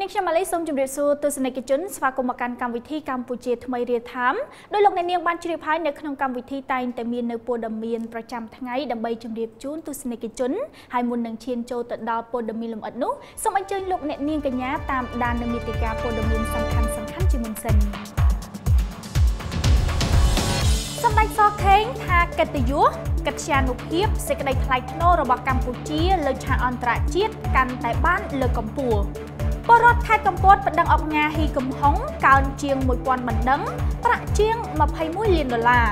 នាងខ្ញុំម៉ាលីសូមជម្រាបសួរទស្សនិកជនស្វាគមន៍មកកាន់កម្មវិធីកម្ពុជាថ្មីរាធាមដោយលោកអ្នកនាងបានជ្រាបហើយនៅក្នុងកម្មវិធីតែងតែមាននៅព័ត៌មានប្រចាំថ្ងៃដើម្បីជម្រាបជូនទស្សនិកជនហើយមុននឹងឈានចូលទៅដល់ព័ត៌មានលម្អិតនោះសូមអញ្ជើញលោកអ្នកនាងកញ្ញាតាមដាននៅមេតិការព័ត៌មានសំខាន់សំខាន់ជាមុនសិនសម្ដេចសខេងថាកិត្តិយសកិត្យានុភាពសេចក្តីថ្លៃថ្នូររបស់កម្ពុជាលើឆាកអន្តរជាតិកាន់តែបានលើកកម្ពស់ពលរដ្ឋខេត្តកំពតបណ្ដឹងអង្គការហ៊ីកំហុង កើនជាង1000បណ្ដឹងប្រាក់ជាង21លានដុល្លារ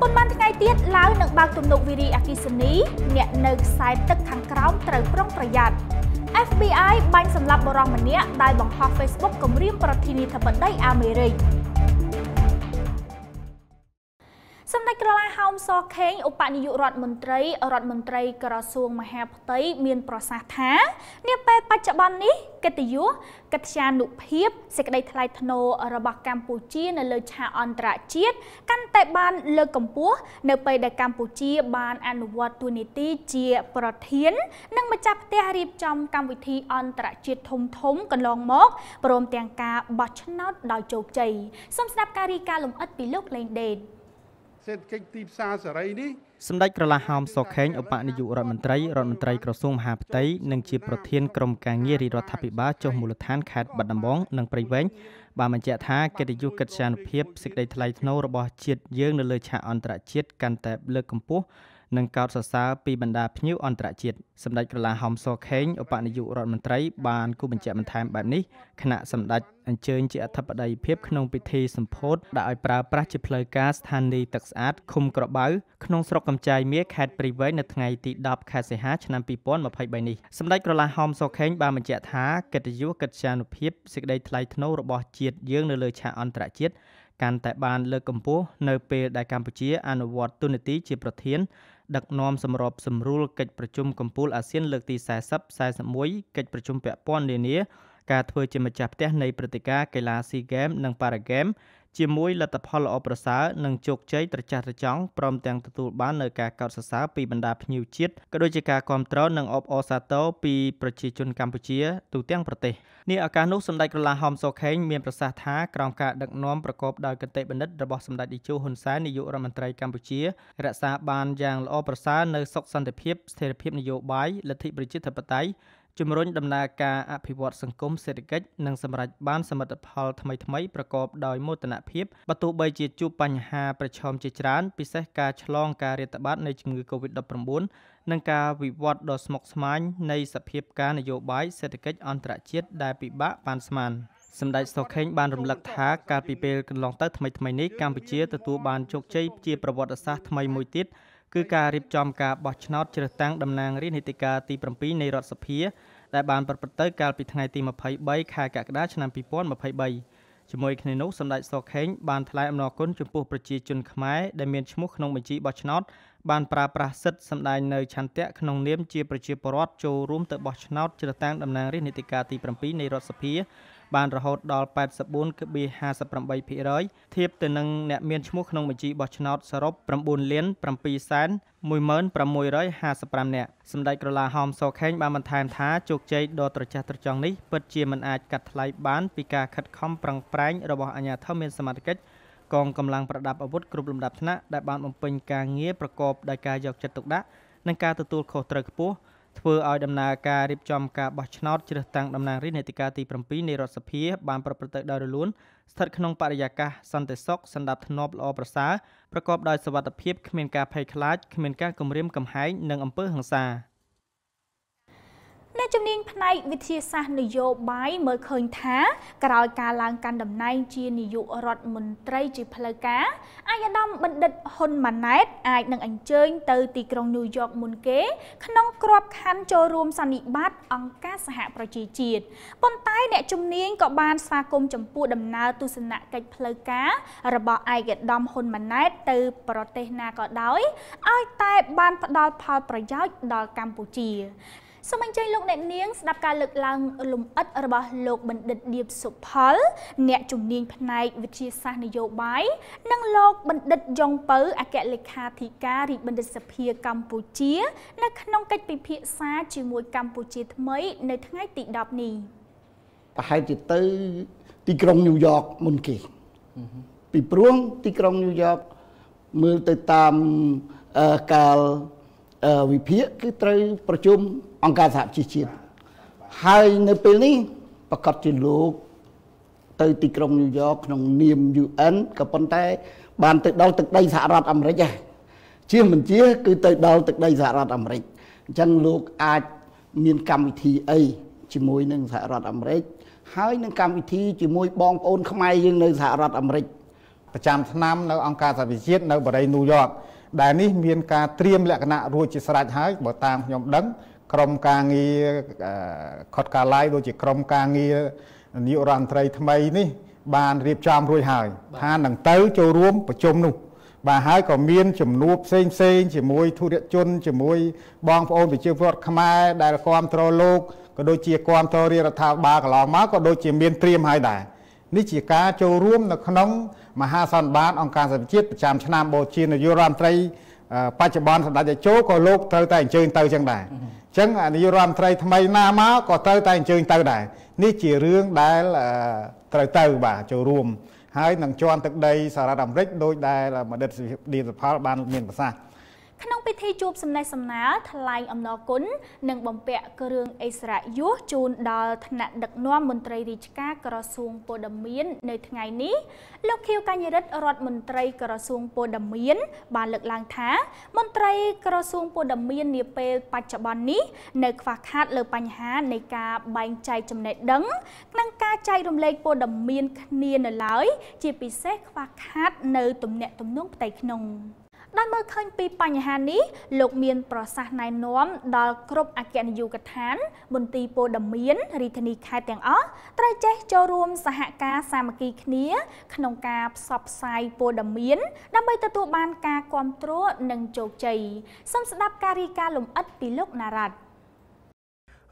ប៉ុន្មានថ្ងៃទៀតឡាវនឹងបើកទំនប់វិរីអគិសនី អ្នកនៅខ្សែទឹកខាងក្រោមត្រូវប្រុងប្រយ័ត្ន FBI បាញ់សម្លាប់បរិមម្នាក់ដែលបង្ហោះ Facebook គម្រាមប្រធានាធិបតីអាមេរិកចក្រឡាហោមសខេងឧបនាយករដ្ឋមន្ត្រីរដ្ឋមន្ត្រីក្រសួងមហាផ្ទៃមានប្រសាសន៍ថានាពេលបច្ចុប្បន្ននេះកិត្តិយសកិត្យានុភាពសេចក្តីថ្លៃថ្នូររបស់កម្ពុជានៅលើឆាកអន្តរជាតិកាន់តែបានលើកកម្ពស់នៅពេលដែលកម្ពុជាបានអនុវត្តទូនីតិជាប្រធាននិងម្ចាស់ផ្ទះរៀបចំកម្មវិធីអន្តរជាតិធំធំកន្លងមកព្រមទាំងការបោះឆ្នោតដោយជោគជ័យសូមស្ដាប់ការរីកាលំអិតពីលោកលេងដេតសេដ្ឋកិច្ចទីផ្សារសេរីនេះសម្ដេចក្រឡាហោមសុខេងឧបនាយករដ្ឋមន្ត្រីរដ្ឋមន្ត្រីក្រសួងមហាផ្ទៃនិងជាប្រធានក្រុមការងាររាជរដ្ឋាភិបាលចុះមូលដ្ឋានខេត្តបាត់ដំបងនិងព្រៃវែងបានបញ្ជាក់ថាកិត្តិយសកិត្យានុភាពសេចក្តីថ្លៃថ្នូររបស់ជាតិយើងនៅលើឆាកអន្តរជាតិកាន់តែលើកកម្ពស់និងកោតសរសើរពីបណ្ដាភ្ញៀវអន្តរជាតិសម្ដេចក្រឡាហោមសខេងឧបនាយករដ្ឋមន្ត្រីបានគូបញ្ជាក់បន្ថែមបែបនេះគណៈសម្ដេចអញ្ជើញជាអធិបតីភាពក្នុងពិធីសម្ពោធដាក់ឲ្យប្រើប្រាស់ជាផ្លូវការស្ថានីយ៍ទឹកស្អាតឃុំក្របៅក្នុងស្រុកកំចាយមៀខេត្តព្រៃវែងនៅថ្ងៃទី10ខែសីហាឆ្នាំ2023នេះសម្ដេចក្រឡាហោមសខេងបានបញ្ជាក់ថាកិត្តិយសកិត្យានុភាពសេចក្តីថ្លៃថ្នូររបស់ជាតិយើង នៅលើឆាកអន្តរជាតិកាន់តែបានលើកកម្ពស់នៅពេលដែលកម្ពុជា អនុវត្តទូនាទីជាប្រធានដឹកនាំសម្របសម្រួលកិច្ចប្រជុំកម្ពុជាអាស៊ានលើកទី40 41កិច្ចប្រជុំពាក់ព័ន្ធនានា ការធ្វើជាម្ចាស់ផ្ទះ នៃព្រឹត្តិការណ៍កីឡាស៊ីហ្គេមនិងប៉ារ៉ាហ្គេមជាមួយលទ្ធផលល្អប្រសើរនិងជោគជ័យត្រចះត្រចង់ព្រមទាំងទទួលបាននូវការកោតសរសើរពីបណ្ដាភ្ញៀវជាតិក៏ដូចជាការគ្រប់គ្រងនិងអបអរសាទរពីប្រជាជនកម្ពុជាទូទាំងប្រទេសនេះឱកាសនោះសម្ដេចក្រឡាហោមសុខេងមានប្រសាសន៍ថាក្រោមការដឹកនាំប្រកបដោយគតិបណ្ឌិត របស់សម្ដេចតេជោហ៊ុនសែននាយករដ្ឋមន្ត្រីកម្ពុជារក្សាបានយ៉ាងល្អប្រសើរនៅសុខសន្តិភាពស្ថិរភាពនយោបាយលទ្ធិប្រជាធិបតេយ្យជំរុញដំណើរការអភិវឌ្ឍសង្គមសេដ្ឋកិច្ចនិងសម្រេចបានសមិទ្ធផល ថ្មីៗប្រកបដោយមោទនភាពបើទោះបីជាជួបបញ្ហាប្រឈមជាច្រើនពិសេសការឆ្លងការរាតត្បាតនៃជំងឺ Covid-19 និងការវិវត្តដ៏ស្មុគស្មាញនៃសភាពការនយោបាយសេដ្ឋកិច្ចអន្តរជាតិដែលពិបាកប៉ាន់ស្មានសម្ដេចសុខេងបានរំលឹកថាកាលពីពេលកន្លងទៅថ្មីៗនេះកម្ពុជាទទួលបានជោគជ័យជាប្រវត្តិសាស្ត្រថ្មីមួយទៀតគឺការរៀបចំការបោះឆ្នោតជ្រើសតាំងតំណាងរាស្ត្រនីតិកាលទី7នៃរដ្ឋសភាដែលបានប្រព្រឹត្តទៅកាលពីថ្ងៃទី23ខែកក្កដាឆ្នាំ2023ជាមួយគ្នានោះសម្ដេចសខេងបានថ្លែងអំណរគុណចំពោះប្រជាជនខ្មែរដែលមានឈ្មោះក្នុងបញ្ជីបោះឆ្នោតបានប្រើប្រាស់សិទ្ធិសម្ដែងនៅឆន្ទៈក្នុងនាមជាប្រជាពលរដ្ឋចូលរួមទៅបោះឆ្នោតជ្រើសតាំងតំណាងរាស្ត្រនីតិកាលទី7នៃរដ្ឋសភាបានរហូតដល់84.58%ធៀបទៅនឹងអ្នកមានឈ្មោះក្នុងបញ្ជីបោះឆ្នោតសរុប9លាន7សែន16655នាក់សម្ដេចក្រឡាហោមសខេងបានបន្ថែមថាជោគជ័យដ៏ត្រចះត្រចង់នេះពិតជាមិនអាចកាត់ថ្លៃបាន ពីការខិតខំប្រឹងប្រែងរបស់អាជ្ញាធរមានសមត្ថកិច្ចកងកម្លាំងប្រដាប់អាវុធគ្រប់លំដាប់ថ្នាក់ដែលបានបំពេញការងារប្រកបដោយការយកចិត្តទុកដាក់និងការទទួលខុសត្រូវខ្ពស់ធ្វើឲ្យដំណើរការរៀបចំការបោះឆ្នោតជ្រើសតាំងតំណាងរាស្ត្រនេតិកាលទី7នៃរដ្ឋសភាបានប្រព្រឹត្តទៅដោយរលូនស្ថិតក្នុងបរិយាកាសសន្តិសុខសន្តិភាពល្អប្រសើរប្រកបដោយសវត្ថិភាពគ្មានការភ័យខ្លាចគ្មានការគំរាមកំហែងនិងអំពើហិង្សា។អ្នកជំនាញផ្នែកវិទ្យាសាស្ត្រនយោបាយមើលឃើញថា ក្រោយការឡើងកាន់តំណែងជានាយករដ្ឋមន្ត្រីជាផ្លូវការអាយដាមបណ្ឌិតហ៊ុនម៉ាណែតអាចនឹងអញ្ជើញទៅទីក្រុងញូវយ៉កមុនគេ ក្នុងក្របខ័ណ្ឌចូលរួមសន្និបាតអង្គការសហប្រជាជាតិប៉ុន្តែអ្នកជំនាញក៏បានស្វាគមន៍ចំពោះដំណើរទស្សនកិច្ចផ្លូវការរបស់អាយដាមហ៊ុនម៉ាណែតទៅប្រទេសណាក៏ដោយឲ្យតែបានផ្ដល់ផលប្រយោជន៍ដល់កម្ពុជាសូមអញ្ជើញលោកអ្នកនាងស្ដាប់ការលើកឡើងលំអិតរបស់ លោកបណ្ឌិតឌៀបសុផល អ្នកជំនាញផ្នែកវិទ្យាសាស្ត្រនយោបាយនិងលោកបណ្ឌិតយ៉ងពៅអគ្គលេខាធិការរាជបណ្ឌិតសភាកម្ពុជា នៅក្នុងកិច្ចពិភាក្សាជាមួយ កម្ពុជាថ្មី នៅ ថ្ងៃទី10នេះប្រហែលជាទៅទីក្រុងញូវយ៉កមុនគេពីព្រោះទីក្រុងញូវយ៉កមើលទៅតាមកាលវិភាគគឺត្រូវប្រជុំអង្គការសហជីវជាតិហើយនៅពេលនេះប្រកាសជាលោក ទៅទីក្រុងញូវយ៉កក្នុងនាម UN ក៏ប៉ុន្តែ បានទៅដល់ទឹកដីសហរដ្ឋអាមេរិកដែរជាមិនជាគឺទៅដល់ទឹកដីសហរដ្ឋអាមេរិកអញ្ចឹងលោកអាចមានកម្មវិធីអីជាមួយនឹងសហរដ្ឋអាមេរិកហើយនឹងកម្មវិធីជាមួយបងប្អូនខ្មែរយើងនៅសហរដ្ឋអាមេរិកប្រចាំឆ្នាំនៅអង្គការសហវិជាតិនៅបរិយាញូវយ៉កដែលនេះ មានការត្រៀមលក្ខណៈរួចជាស្រេចហើយបើតាមខ្ញុំដឹងក្រមការងារខុតកាឡាយដូចជាក្រមការងារនាយករដ្ឋមន្ត្រីថ្មីនេះ បានរៀបចំរួចហើយថានឹងទៅ ចូលរួមប្រជុំនោះ បាទហើយក៏មានជំនួបផ្សេងផ្សេងជាមួយធុរជនជាមួយបងប្អូនប្រជាពលរដ្ឋខ្មែរដែលគ្រប់គ្រងលោកក៏ដូចជាគ្រប់គ្រងរាជរដ្ឋាភិបាលកន្លងមកក៏ដូចជាមានត្រៀមហើយដែរនេះជាការចូលរួមនៅក្នុងមហាសន្និបាតអង្គការសហជាតិប្រចាំឆ្នាំបូជានាយករដ្ឋមន្ត្រីបច្ចុប្បន្នសម្ដេចតេជោក៏លោកត្រូវតែអញ្ជើញទៅចឹងដែរចឹងអនុរដ្ឋមន្ត្រីថ្មីណាមកក៏ត្រូវតែអញ្ជើញទៅដែរនេះជារឿងដែលត្រូវទៅបាទចូលរួម ហើយនឹងជន់ទឹកដីសហរដ្ឋអាមេរិកដោយដែលមនិតឌីសផលបានមានប្រសាសន៍ក្នុងពិធីជួបសំណេះសំណាលថ្លែងអំណរគុណនិងបំពាក់គ្រឿងអេសរាជយុសជូនដល់ថ្នាក់ដឹកនាំមន្ត្រីរាជការក្រសួងពលរដ្ឋមាននៅថ្ងៃនេះលោកខៀវកញ្ញរិទ្ធរដ្ឋមន្ត្រីក្រសួងពលរដ្ឋមានបានលើកឡើងថាមន្ត្រីក្រសួងពលរដ្ឋមាននាពេលបច្ចុប្បន្ននេះនៅខ្វះខាតលើបញ្ហា នៃការបែងចែកចំណេះដឹងនិងការចែករំលែកពលរដ្ឋមានគ្នានៅឡើយជាពិសេសខ្វះខាតនៅទំនាក់ទំនងផ្ទៃក្នុង។ដែលមើលឃើញពីបញ្ហានេះលោកមានប្រសាសន៍ណែនាំដល់គ្រប់អគ្គនាយកដ្ឋានមន្ទីរពលរដ្ឋមានរាជធានីខេត្តទាំងអស់ត្រូវចេះចូលរួម សហការសាមគ្គីគ្នា ក្នុងការផ្សព្វផ្សាយពលរដ្ឋមានដើម្បីទទួលបានការគ្រប់គ្រងនិងជោគជ័យសូមស្ដាប់ការរាយការណ៍លម្អិតពីលោកណារ៉ាត់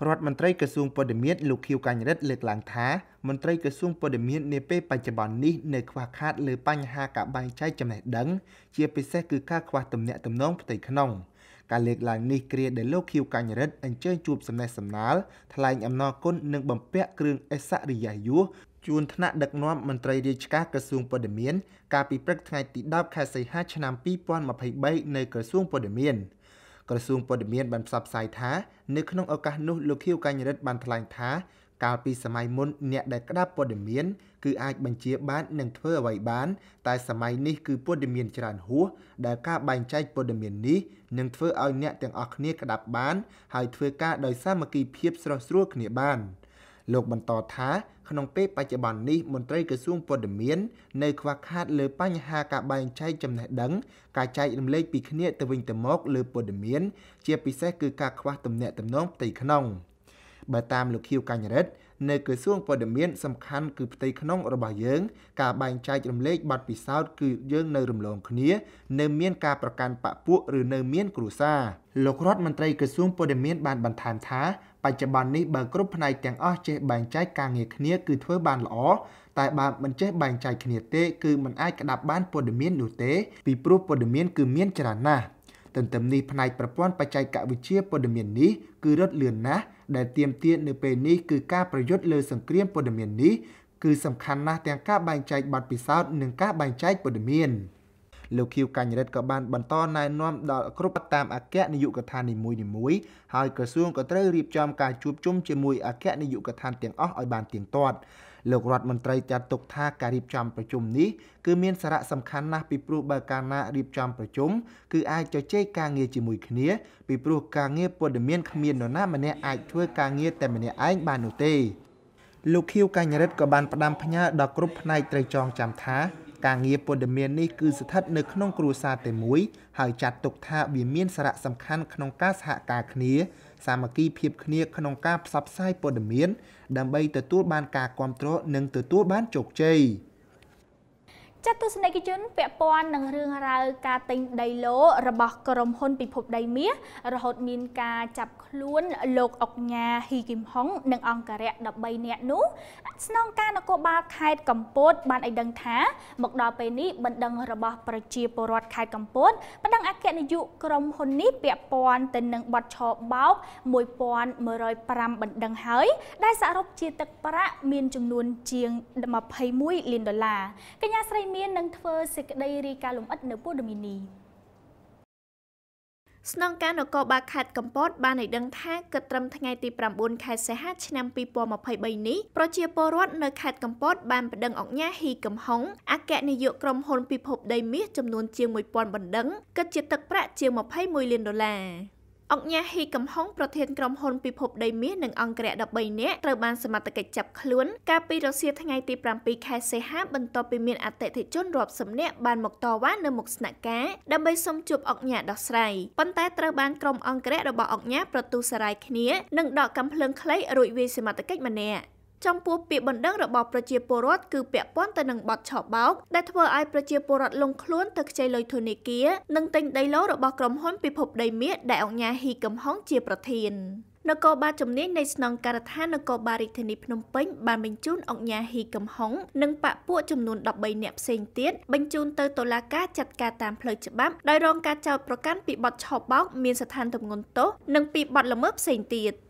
រដ្ឋមន្ត្រីក្រសួងពលរដ្ឋលោកខៀវកញ្ញរិទ្ធលើកឡើងថាមន្ត្រីក្រសួងព័ត៌មាននាពេលបច្ចុប្បន្ននេះនៅខ្វះខាតលើបញ្ហាការបែងចែកចំណេះដឹង ជាពិសេសគឺការខ្វះទំនាក់ទំនងផ្ទៃក្នុង ការលើកឡើងនេះគ្រាដែលលោកខៀវកញ្ញរិទ្ធអញ្ជើញជួបសំណេះសំណាល ថ្លែងអំណរគុណនិងបំពាក់គ្រឿងអេសរិយាយុសជួនថ្នាក់ដឹកនាំមន្ត្រីរាជការក្រសួងព័ត៌មាន កាលពីព្រឹកថ្ងៃទី10ខែសីហាឆ្នាំ2023នៅក្រសួងព័ត៌មានក្រសួងព័ត៌មានបានផ្សព្វផ្សាយថានៅក្នុងឱកាសនោះលោកខៀវកញ្ញរិទ្ធបានថ្លែងថាកាលពីសម័យមុនអ្នកដែលក្តាប់ព័ត៌មានគឺអាចបញ្ជាបាននិងធ្វើអ្វីបាន តែសម័យនេះគឺព័ត៌មានច្រើនហួសដែលការបែងចែកព័ត៌មាននេះនឹងធ្វើឲ្យអ្នកទាំងអស់គ្នាក្តាប់បានហើយធ្វើការដោយសាមគ្គីភាពស្រស់ស្រួលគ្នាបានលោកបន្តថាក្នុងពេលបច្ចុប្បន្ននេះ មន្ត្រីក្រសួងព័ត៌មាននៅខ្វះខាតលើបញ្ហាការបែងចែកចំណេះដឹងការចែករំលែកពីគ្នាទៅវិញទៅមកលើព័ត៌មាន ជាពិសេសគឺការខ្វះទំនាក់ទំនងផ្ទៃក្នុង។បើតាមលោកខៀវកញ្ញរិទ្ធនៅក្រសួងព័ត៌មានសំខាន់គឺផ្ទៃក្នុងរបស់យើង ការបែងចែករំលែកបទពិសោធន៍គឺយើងនៅរំលងគ្នានៅមានការប្រកាន់បពួកឬនៅមាន គ្រួសារលោករដ្ឋមន្ត្រីក្រសួងព័ត៌មានបានបន្ថែមថា បច្ចុប្បន្ននេះបើគ្រប់ផ្នែកទាំងអស់ចេះបែងចែកការងារគ្នា គឺធ្វើបានល្អតែបើមិនចេះបែងចែកគ្នាទេគឺមិនអាចក្តាប់បានព័ត៌មាននោះទេពីព្រោះព័ត៌មានគឺមានច្រើនណាស់ទន្ទឹមនេះផ្នែកប្រព័ន្ធបច្ចេកវិទ្យាព័ត៌មាននេះគឺរត់លឿនណាស់ដែលទាមទារនៅពេលនេះគឺការប្រយុទ្ធលើសង្គ្រាមព័ត៌មាននេះគឺសំខាន់ណាស់ទាំងការបែងចែកបទពិសោធន៍និងការបែងចែកព័ត៌មានលោកឃីវកញ្ញរិទ្ធក៏បានបន្តណែនាំដល់គ្រប់តាមអគ្គនាយកដ្ឋាននីមួយៗហើយក្រសួងក៏ត្រូវរៀបចំការជួបជុំជាមួយអគ្គនាយកដ្ឋានទាំងអស់ឲ្យបានទៀងទាត់លោករដ្ឋមន្ត្រីចាត់ទុកថាការរៀបចំប្រជុំនេះគឺមាន សារៈសំខាន់ណាស់ពីព្រោះបើកាលណារៀបចំប្រជុំគឺអាចជជែកការងារជាមួយគ្នា ពីព្រោះការងារព័ត៌មានគ្មាននរណា ម្នាក់អាចធ្វើការងារតែម្នាក់ឯងបាននោះទេលោកខៀវកញ្ញរិទ្ធក៏បានផ្ដាំផ្ញើដល់គ្រប់ផ្នែកត្រីចងចាំថាការងារព័ត៌មាននេះគឺស្ថិតនៅក្នុងគ្រួសារតែមួយហើយចាត់ទុកថាវាមានសារៈសំខាន់ក្នុងការសហការគ្នាសាមគ្គីភាពគ្នាក្នុងការផ្សព្វផ្សាយព័ត៌មានដើម្បីទទួលបានការគ្រប់គ្រងនិងទទួលបានជោគជ័យ។ចាត់ទស្សនិកជនពាក់ព័ន្ធនឹងរឿងរ៉ាវការទិញដីឡូរបស់ក្រុមហ៊ុនពិភពដីមាសរហូតមានការចាប់ខ្លួនលោកអុកញ៉ាហ៊ីគឹមហុងនិងអង្គរៈ13នាក់នោះស្នងការនគរបាលខេត្តកំពត បានឲ្យដឹងថាមកដល់ពេលនេះបណ្ដឹងរបស់ប្រជាពលរដ្ឋខេត្តកំពតបណ្ដឹងអគ្គនាយកក្រុមហ៊ុននេះពាក់ព័ន្ធទៅនឹងបទឆោបោក1105បណ្ដឹងហើយ ដែលសរុបជាទឹកប្រាក់មានចំនួនជាង21លានដុល្លារកញ្ញាស្រីមាននឹងធ្វើសេចក្តីរាយការណ៍លម្អិតនៅព័ត៌មាននេះស្នងការនគរបាលខេត្តកំពតបានឲ្យដឹងថាគិតត្រឹមថ្ងៃទី9ខែសីហា ឆ្នាំ2023នេះប្រជាពលរដ្ឋនៅខេត្តកំពតបានប្តឹងអង្គការហ៊ីកំហុងអគ្គនាយកក្រុមហ៊ុនពិភពដីមាសចំនួនជាង1000បណ្ដឹងគិតជាទឹកប្រាក់ជាង21លានដុល្លារអង្គញាហ៊ីកំហុងប្រធានក្រុមហ៊ុនពិភពដីមាសនិងអង្គរៈ13នាក់ត្រូវបានសមត្ថកិច្ចចាប់ខ្លួនកាលពីរសៀលថ្ងៃទី7ខែសីហា បន្ទាប់ពីមានអតិថិជនរាប់សិបនាក់បានមកតវ៉ានៅមុខស្នាក់ការដើម្បីសុំជួបអង្គញាដោះស្រាយប៉ុន្តែត្រូវបានក្រុមអង្គរៈរបស់អង្គញាប្រទូសរាយគ្នា និងដកកំភ្លើងខ្លីរួចវាយសមត្ថកិច្ចម្នាក់ចំពោះពាក្យបណ្ដឹងរបស់ប្រជាពលរដ្ឋគឺពាក់ព័ន្ធទៅនឹងបទឆបោកដែលធ្វើឲ្យប្រជាពលរដ្ឋលងខ្លួនទៅខ្ចីលុយធនាគារនិងទិញដីឡូរបស់ក្រុមហ៊ុនពិភពដីមាសដែលអង្គការហ៊ីកំហុងជាប្រធាននគរបាលជំនាញនៃស្នងការដ្ឋាននគរបាលរាជធានីភ្នំពេញ បានបញ្ជូនអង្គញាហ៊ីកំហុងនិងបពពួកចំនួន13នាក់ផ្សេងទៀតបញ្ជូនទៅតុលាការចាត់ការតាមផ្លូវច្បាប់ដោយរងការចោទប្រកាន់ពីបទឆបោកមានស្ថានទម្ងន់ទោសនិងពីបទល្មើសផ្សេងទៀត។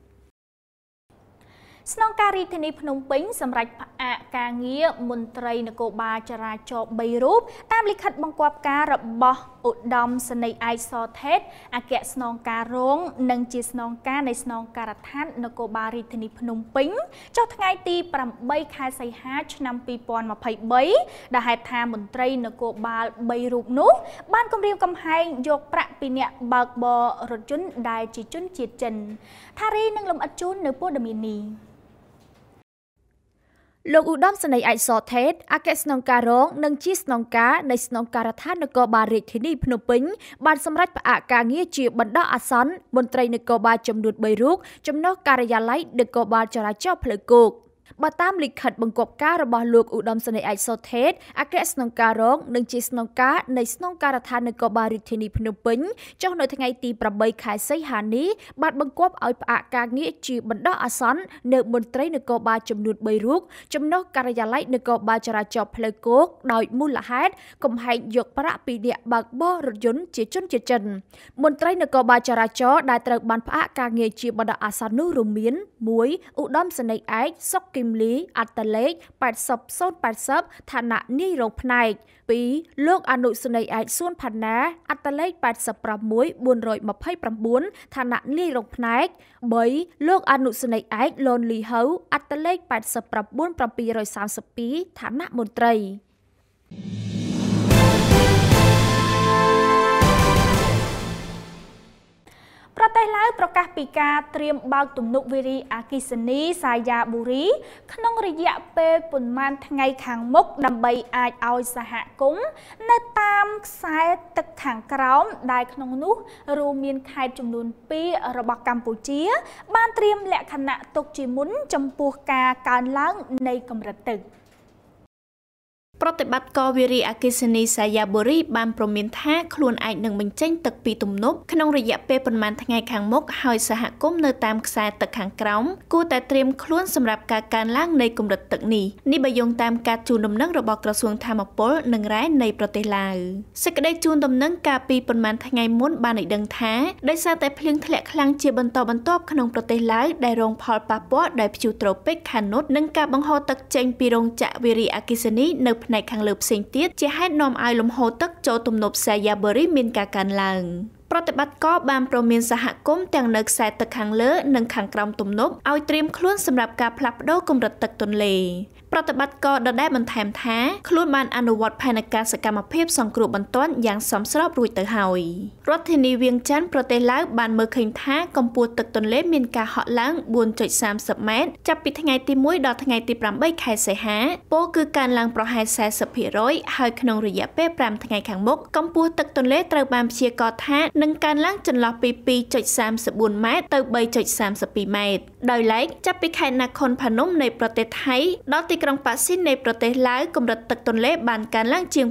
ស្នងការរាជធានីភ្នំពេញសម្រេចផ្អាកការងារមន្ត្រីនគរបាលចរាចរណ៍3រូបតាមលិខិតបង្គាប់ការរបស់ឧត្តមសេនីយ៍ឯកសថេតអគ្គស្នងការរងនិងជាស្នងការនៃស្នងការដ្ឋាននគរបាលរាជធានីភ្នំពេញចុះថ្ងៃទី8ខែសីហា ឆ្នាំ2023ដែលហេតុថាមន្ត្រីនគរបាល3រូបនោះ បានគម្រាមកំហែងយក ប្រាក់ពីអ្នកបើកបររថយន្តដែលជាជនជាតិចិន ថារីនឹងលំអិតជូននៅព័ត៌មាននេះលោកឧត្តមសេនីយ៍អាចសថេតអគ្គស្នងការរងនិងជាស្នងការនៃស្នងការដ្ឋាននគរបាលរាជធានីភ្នំពេញបានសម្រេចផ្អាកការងារជាបណ្ដោះអាសន្នមន្ត្រីនគរបាលចំនួន3រូបចំណុះការិយាល័យនគរបាលចរាចរណ៍ផ្លូវគោក។បើតាមលិខិតបង្គាប់ការរបស់លោកឧត្តមសេនីយ៍ឯកសុថេតអគ្គស្នងការរងនិងជាស្នងការនៃស្នងការដ្ឋាននគរបាលរាជធានីភ្នំពេញចុះនៅថ្ងៃទី8ខែសីហានេះបានបង្គាប់ឲ្យផ្អាកការងារជាបណ្ដោះអាសន្ននៅមន្ត្រីនគរបាលចំនួន3រូបចំណុះការិយាល័យនគរបាលចរាចរណ៍ផ្លូវគោកដោយមូលហេតុកំហែងយកប្រាក់ពីអ្នកបើកបររថយន្តជាជនជាតិចិន មន្ត្រីនគរបាលចរាចរណ៍ដែលត្រូវបានផ្អាកការងារជាបណ្ដោះអាសន្ននោះរួមមាន1ឧត្តមសេនីយ៍ឯកសុកគពីមលីអត្តលេខ80080ឋានៈនាយរោគផ្នែក2លោកអនុស្នេហ៍ឯកសួនផាណាអត្តលេខ86429ឋានៈនាយរោគផ្នែក3លោកអនុស្នេហ៍ឯកលនលីហៅអត្តលេខ89732ឋានៈមន្ត្រី thank you េះឡាវប្រកាសពីការត្រៀមបើកទំនប់វារីអគិសនីសាយ៉ាបូរី ក្នុងរយៈពេលប្រមាណថ្ងៃខាងមុខដើម្បីអាចឲ្យសហគមន៍នៅតាមខ្សែទឹកខាងក្រោមដែលក្នុងនោះ រួមមានខេត្តចំនួន2របស់កម្ពុជា បានត្រៀមលក្ខណៈទុកជាមុន ចំពោះការកើនឡើង នៃកម្រិតទឹក។ប្រតិបត្តិការវិរិយអកិសនីសាយាបូរីបានប្រមានថាខ្លួនឯងនឹងបញ្ចេញទឹកពីទំនប់ក្នុងរយៈពេលប្រមាណថ្ងៃខាងមុខហើយសហគមន៍នៅតាមខ្សែទឹកខាងក្រោមគួរតែត្រៀមខ្លួនសម្រាប់ការកើនឡើងនៃកម្រិតទឹកនេះនេះបើយោងតាមការជូនដំណឹងរបស់ក្រសួងធម្មពល និងរ៉ែនៃប្រទេសឡាវសេចក្តីជូនដំណឹងកាលពីប្រមាណថ្ងៃមុនបានឲ្យដឹងថាដោយសារតែភ្លៀងធ្លាក់ខ្លាំងជាបន្តបន្ទាប់ក្នុងប្រទេសឡាវដែលរងផលប៉ះពាល់ដោយព្យុះត្រូពិចខានុតនិងការបង្ហូរទឹកចេញពីរោងចក្រវិរិយអកិសនីនៅផ្នែកផ្នែកខាងលើផ្សេងទៀតជាហេតុនាំឲ្យលំហូរទឹកចូលទំនប់សាយ៉ាបូរីមានការកើនឡើងប្រតិបត្តិការបានប្រមានសហគមន៍ទាំងនៅខ្សែទឹកខាងលើ និងខាងក្រោមទំនប់ឲ្យត្រៀមខ្លួនសម្រាប់ការផ្លាស់ប្តូរកម្រិតទឹកទន្លេប្រតិបត្តិករដដែលបន្ថែមថាខ្លួនបានអនុវត្តផែនការសកម្មភាពសង្គ្រោះបន្ទាន់យ៉ាងសមស្របរួចទៅហើយរដ្ឋធានីវៀងចាន់ប្រទេសឡាវបានមើលឃើញថាកម្ពស់ទឹកទន្លេមានការហក់ឡើង4.30ម៉ែត្រចាប់ពីថ្ងៃទី1ដល់ថ្ងៃទី8ខែសីហាពោលគឺកើនឡើងប្រហែល40%ហើយក្នុងរយៈពេល5ថ្ងៃខាងមុខកម្ពស់ទឹកទន្លេត្រូវបានព្យាករណ៍ថានឹងកើនឡើងចន្លោះពី2.34ម៉ែត្រទៅ3.32ម៉ែត្រដោយឡែកចាប់ពីខេត្តណាខុនភ្នំនៃប្រទេសថៃដល់ទីក្រុងប៉ាស៊ីននៃប្រទេសឡាវកម្រិតទឹកទន្លេបានកើនឡើងជាង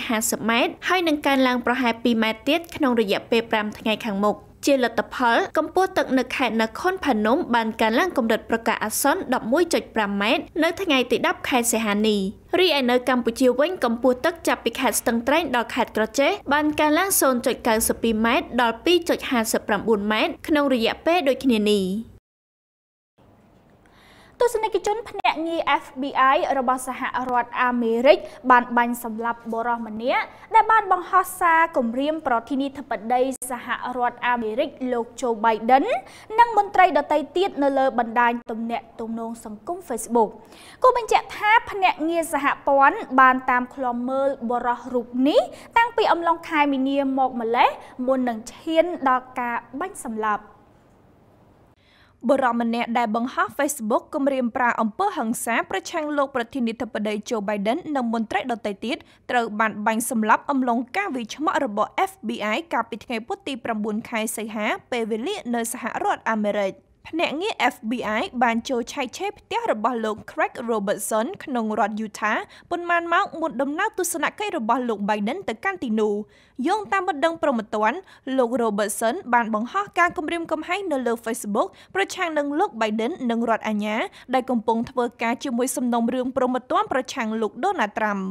2.50ម៉ែត្រហើយនឹងកើនឡើងប្រហែល2ម៉ែត្រទៀតក្នុងរយៈពេល5ថ្ងៃខាងមុខជាលទ្ធផលកម្ពស់ទឹកនៅខេត្តនគរភ្នំបានកើនឡើងកម្រិតប្រកាសអាសន្ន11.5ម៉ែត្រនៅថ្ងៃទី10ខែសីហានីរីឯនៅកម្ពុជាវិញកម្ពស់ទឹកចាប់ពីខេត្តស្ទឹងត្រែងដល់ខេត្តក្រចេះបានកើនឡើង0.92ម៉ែត្រដល់2.59ម៉ែត្រក្នុងរយៈពេលដូចគ្នានេះ។ទស្សនិកជនភ្នាក់ងារ FBI របស់សហរដ្ឋអាមេរិកបានបាញ់សម្លាប់បុរសម្នាក់ដែលបានបង្ហោះសារគំរាម ប្រធានាធិបតី សហរដ្ឋអាមេរិកលោក Joe Biden និងមន្ត្រីដទៃទៀតនៅលើបណ្ដាញទំនាក់ទំនងសង្គម Facebook គូបញ្ជាក់ថាភ្នាក់ងារសហព័ន្ធបានតាមឃ្លាំមើលបុរសរូបនេះ តាំងពីអំឡុងខែមីនាមកម្លេះមុននឹងឈានដល់ការបាញ់សម្លាប់បរមម្នាក់ដែលបង្ហោះ Facebook គំរាមប្រាអំពើហិង្សាប្រឆាំងលោកប្រធានាធិបតី Joe Biden និងមន្ត្រីដទៃទៀតត្រូវបានបាញ់សម្លាប់អំឡុងការវាយឆ្មក់របស់ FBI កាលពីថ្ងៃពុធទី9ខែសីហា ពេលវេលានៅសហរដ្ឋអាមេរិក។ភ្នាក់ងារ FBI បានចូលឆែកឆេរផ្ទះរបស់លោក Craig Robertson ក្នុងរដ្ឋ Utah ប៉ុន្មានម៉ោងមុនដំណើរទស្សនកិច្ចរបស់លោក Biden ទៅកាន់ទីនោះយោងតាមបណ្ដឹងប្រមត្តនលោក Robertson បានបង្ហោះការគំរាមកំហែងនៅលើ Facebook ប្រឆាំងនឹងលោក Biden និងរដ្ឋអាជ្ញាដែលកំពុងធ្វើការជាមួយសំណុំរឿងប្រមត្តនប្រឆាំងលោក Donald Trump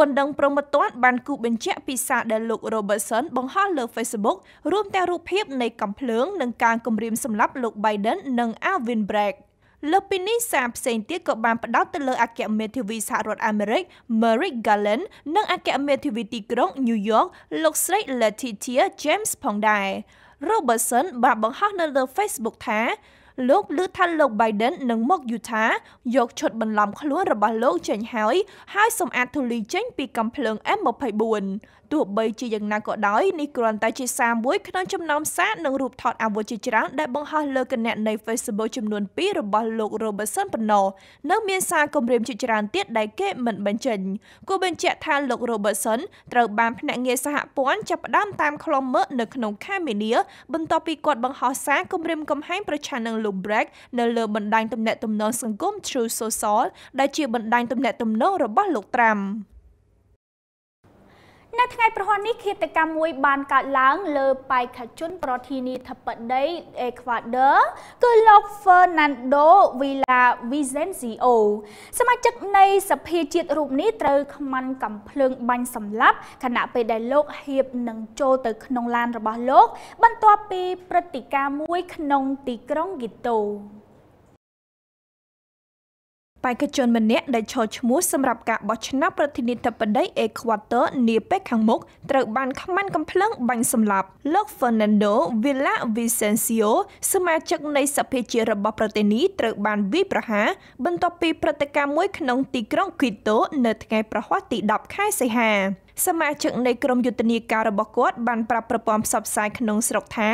បណ្ដឹងប្រមត្តបានគូបញ្ជាក់ពីសារដែលលោក Robertson បង្ហោះលើ Facebook រួមទាំងរូបភាពនៃកំភ្លើងនិងការគម្រាមសម្លាប់លោក Biden និង Alvin Bragg លើពីនេះសារផ្សេងទៀតក៏បានផ្ដោតទៅលើអគ្គមេធាវីសហរដ្ឋអាមេរិក Merrick Garland និងអគ្គមេធាវីទីក្រុង New York លោកស្រី Letitia James ផងដែរ Robertson បានបង្ហោះនៅលើ Facebook ថាលោកលើកថាលោក Biden នឹងមក Utah យកឈុតបន្លំខ្លួនរបស់លោកចេញហើយហើយសម្អាតធូលីចេញពីកំភ្លើង M24 ទោះបីជាយ៉ាងណាក៏ដោយនេះគ្រាន់តែជាសារមួយក្នុងចំណោមសារនិងរូបថតអាវុធជាច្រើនដែលបង្ហោះលើគណនី Facebook ចំនួន2របស់លោក Robertson ប៉ុណ្ណោះនិងមានសារគម្រាមជាច្រើនទៀតដែលគេមិនបញ្ចេញគូបញ្ជាក់ថាលោក Robertson ត្រូវបានភ្នាក់ងារសហព័ន្ធចាប់ផ្ដើមតាមខ្លុំមើលនៅក្នុងខែមីនាបន្ទាប់ពីគាត់បង្ហោះសារគម្រាមកំហែងប្រឆាំងនឹងលោក Breck នៅលើបណ្ដាញទំនាក់ទំនងសង្គម True Social ដែលជាបណ្ដាញទំនាក់ទំនងរបស់លោក Trump នៅថ្ងៃប្រហ័ននេះឃាតកម្មមួយបានកើតឡើងលើបេក្ខជនប្រធានាធិបតីអេក្វាដ័រគឺលោក Fernando Villa Vicencio សមាជិកនៃសភាជាតិរូបនេះត្រូវខ្មាន់កំភ្លើងបាញ់សម្លាប់ខណៈពេលដែលលោកហៀបនឹងចូលទៅក្នុងឡានរបស់លោក បន្ទាប់ពីព្រឹត្តិការណ៍មួយក្នុងទីក្រុងហ្គីតូបេក្ខជនម្នាក់ដែលឈរឈ្មោះសម្រាប់ការបោះឆ្នោតប្រធានាធិបតីអេក្វាទ័រនាពេលខាងមុខត្រូវបានខ្មាន់កំភ្លើងបាញ់សម្លាប់លោក Fernando Villa Vicencio សមាជិកនៃសភាជារបស់ប្រទេសនេះត្រូវបានវាយប្រហារបន្ទាប់ពីព្រឹត្តិការណ៍មួយក្នុងទីក្រុង Quito នៅថ្ងៃប្រហ័សទី10ខែសីហាសមាជិកនៃក្រុមយុទ្ធនាការរបស់គាត់បានប្រាប់ប្រព័ន្ធផ្សព្វផ្សាយក្នុងស្រុកថា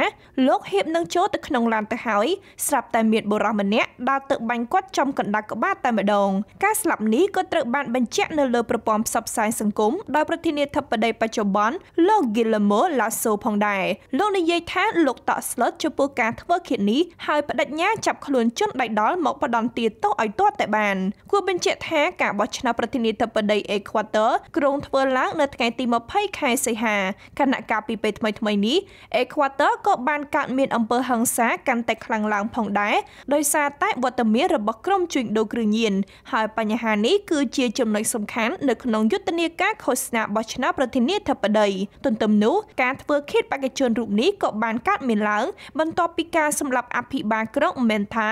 លោកហៀបនឹងចូលទៅក្នុងឡានទៅហើយស្រាប់តែមានបុរសម្នាក់ដើរទៅបាញ់គាត់ចំកណ្ដាប់ក្បាលតែម្ដងការស្លាប់នេះក៏ត្រូវបានបញ្ជាក់នៅលើប្រព័ន្ធផ្សព្វផ្សាយសង្គមដោយប្រធានាធិបតីបច្ចុប្បន្នលោក Guillermo Lasso ផងដែរលោកនិយាយថាលោកតក់ស្លុតចំពោះការធ្វើឃាតនេះហើយបដិញ្ញាចាប់ខ្លួនជនដៃដល់មកបដន្តាទោសឲ្យទាត់តែបាន គួរបញ្ជាក់ថាការបោះឆ្នោតប្រធានាធិបតី Ecuador ក្រុងធ្វើឡើងនៅថ្ងៃទី20ខែសីហាគណៈការពីពេលថ្មីៗនេះអេក្វាទ័រក៏បានកើតមានអំពើហិង្សាកាន់តែខ្លាំងឡើងផងដែរដោយសារតែវត្តមានរបស់ក្រុមជួញដូរគ្រឿងញៀនហើយបញ្ហានេះគឺជាចំណុចសំខាន់នៅក្នុងយុទ្ធនាការឃោសនាបោះឆ្នោតប្រធានាធិបតីទន្ទឹមនោះការធ្វើឃាតបេក្ខជនរូបនេះក៏បានកើតមានឡើងបន្ទាប់ពីការសម្លាប់អភិបាលក្រុងមេនថា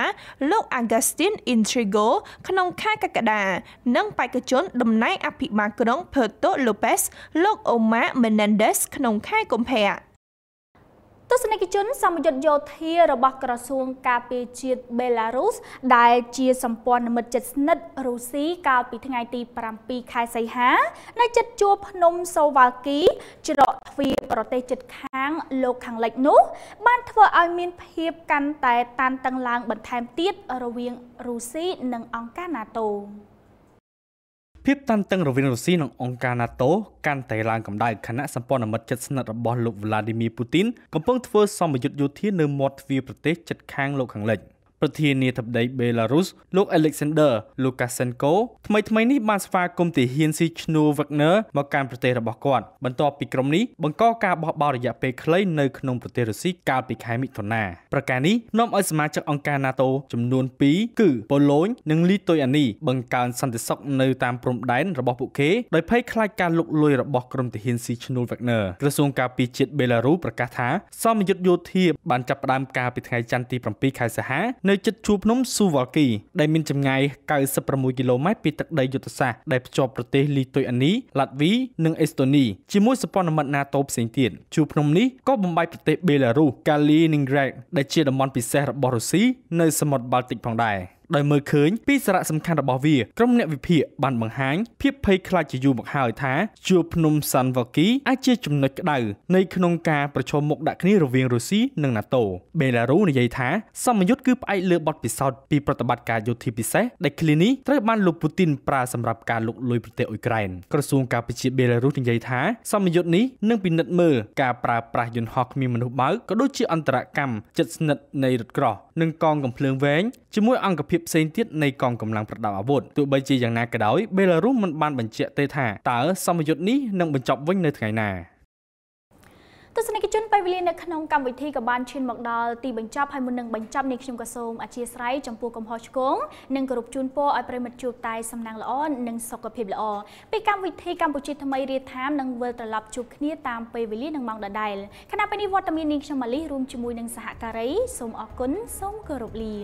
លោក Agustin Intrigo ក្នុងខែកក្កដានិងបេក្ខជនតំណែងអភិបាលក្រុង Puerto Lopez លោកអូម៉ា Menendez ក្នុងខែកុម្ភៈទស្សនិកជនសមយុទ្ធយោធារបស់ក្រសួងការពារជាតិបេឡារុសដែលជាសម្ព័ន្ធមិត្តជិតស្និទ្ធរុស្ស៊ីកាលពីថ្ងៃទី7ខែសីហា នៅជិតជួរភ្នំសូវ៉ាល់គីច្រកទ្វារប្រទេសជិតខាងលោកខាងលិចនោះ បានធ្វើឲ្យមាន ភាពកាន់តែតានតឹងឡើងបន្ថែមទៀតរវាងរុស្ស៊ីនិងអង្គការ NATO ភាពតានតឹងរវាងរុស្ស៊ីនិងអង្គការ NATO កាន់តែឡើងកម្ដៅខណៈសម្ព័ន្ធមិត្តជិតស្និទ្ធរបស់លោក Vladimir Putin កំពុងធ្វើសម្ពយុទ្ធយោធានៅមាត់ទ្វារប្រទេសជិតខាងលោកខាងលិច។ប្រធានាធិបតីបេឡារុសលោក Alexander Lukashenko ថ្មីថ្មីនេះបានស្វាគមន៍ទាហានស៊ីឈ្នូវឹកណឺមកកាន់ប្រទេសរបស់គាត់បន្ទាប់ពីក្រុមនេះបង្កការបោះបោរយៈពេលខ្លីនៅក្នុងប្រទេសរុស្ស៊ីកាលពីខែមិថុនាប្រការនេះនាំឲ្យសមាជិកអង្គការ NATO ចំនួន2គឺប៉ូឡូញនិងលីទុយអានីបង្កើនសន្តិសុខនៅតាមព្រំដែនរបស់ពួកគេដោយភ័យខ្លាចការលុកលុយរបស់ក្រុមទាហានស៊ីឈ្នូវឹកណឺក្រសួងការពារជាតិបេឡារុសប្រកាសថាសមយុទ្ធយោធាបានចាប់ផ្ដើមការពីថ្ងៃច័ន្ទទី7ខែសីហានៅជិតជួរភ្នំស៊ូវ៉ាគីដែលមានចម្ងាយ96គីឡូម៉ែត្រពីទឹកដីយុទ្ធសាស្ត្រដែលភ្ជាប់ប្រទេសលីទុយអានីឡាតវីនិងអេស្តូនីជាមួយសម្ព័ន្ធមិត្ត NATO ផ្សេងទៀតជួរភ្នំនេះក៏បំបីប្រទេសបេឡារុសកាលីនិងហ្គ្រេតដែលជាតំបន់ពិសេសរបស់រុស្ស៊ីនៅសមុទ្របាល់ទិកផងដែរ។ដោយមើលឃើញពីសារៈសំខាន់របស់វាក្រុមអ្នកវិភាគបានបង្ហាញភាពភ័យខ្លាចជាយូរមកហើយថាជួរភ្នំសាន់វ៉ាគីអាចជាចំណុចក្តៅនៃក្នុងការប្រឈមមុខដាក់គ្នារវាងរុស្ស៊ីនិង NATO បេឡារូនិយាយថាសមយុទ្ធគឺផ្អែកលើបទពិសោធន៍ពីប្រតិបត្តិការយោធាពិសេសដែលឃ្លានេះត្រូវបានលោកពូទីនប្រើសម្រាប់ការលុកលុយប្រទេសអ៊ុយក្រែនក្រសួងការពារជាតិបេឡារូសនិយាយថាសមយុទ្ធនេះនឹងពិនិត្យមើលការប្រើប្រាស់យន្តហោះគ្មានមនុស្សបើកក៏ដូចជាអន្តរកម្មជិតស្និទ្ធនៃរថក្រោះនិងកងកំភ្លើងវែងជាមួយអង្គភាពភាពផ្សេងទៀតនៃកងកម្លាំងប្រដាប់អាវុធទោះបីជាយ៉ាងណាក៏ដោយបេឡារុសមិនបានបញ្ជាក់ទេថាតើសមយុទ្ធនេះនឹងបញ្ចប់វិញនៅថ្ងៃណាទស្សនិកជនពេលវេលានៅក្នុងកម្មវិធីក៏បានឈានមកដល់ទីបញ្ចប់ហើយមុននឹងបញ្ចប់នេះខ្ញុំក៏សូមអធិស្ឋានចំពោះកំហុសឆ្គងនិងគោរពជូនពរឲ្យប្រិមិត្តជួបតែសំណាងល្អនិងសុខភាពល្អពីកម្មវិធីកម្ពុជាថ្មីរៀបថាមនឹងវិលត្រឡប់ជួបគ្នាតាមពេលវេលានិងម៉ោងដដែលខណៈពេលនេះវត្តមាននាងខ្ញុំម៉ាលីរួមជាមួយនឹងសហការីសូមអរគុណសូមគោរពលា